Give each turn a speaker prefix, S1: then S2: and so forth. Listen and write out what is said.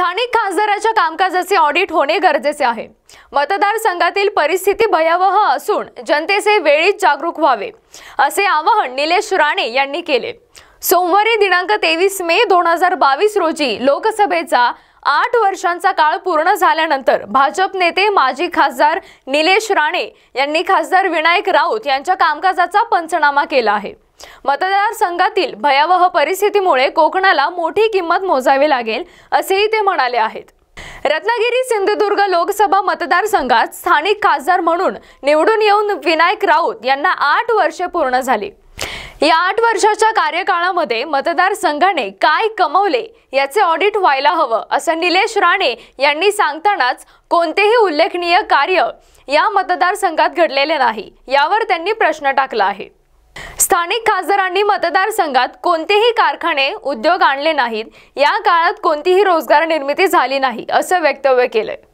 S1: स्थानिक खासदाराच्या कामकाजाचे ऑडिट होणे गरजेचे आहे मतदारसंघातील परिस्थिती भयावह असून जनतेचे वेळीच जागरूक व्हावे असे आवाहन निलेश राणे यांनी केले सोमवारी दिनांक तेवीस मे दोन हजार बावीस रोजी लोकसभेचा आठ वर्षांचा काळ पूर्ण झाल्यानंतर भाजप नेते माजी खासदार निलेश राणे यांनी खासदार विनायक राऊत यांच्या कामकाजाचा पंचनामा केला आहे मतदारसंघातील भयावह परिस्थितीमुळे कोकणाला मोठी किंमत मोजावी लागेल असेही ते म्हणाले आहेत रत्नागिरी सिंधुदुर्ग लोकसभा मतदारसंघात स्थानिक खासदार म्हणून निवडून येऊन विनायक राऊत यांना आठ वर्षे पूर्ण झाली या आठ वर्षाच्या कार्यकाळामध्ये मतदारसंघाने काय कमवले याचे ऑडिट व्हायला हवं असं निलेश राणे यांनी सांगतानाच कोणतेही उल्लेखनीय कार्य या मतदारसंघात घडलेले नाही यावर त्यांनी प्रश्न टाकला आहे स्थानिक खासदारांनी मतदारसंघात कोणतेही कारखाने उद्योग आणले नाहीत या काळात कोणतीही रोजगार निर्मिती झाली नाही असं वक्तव्य केलंय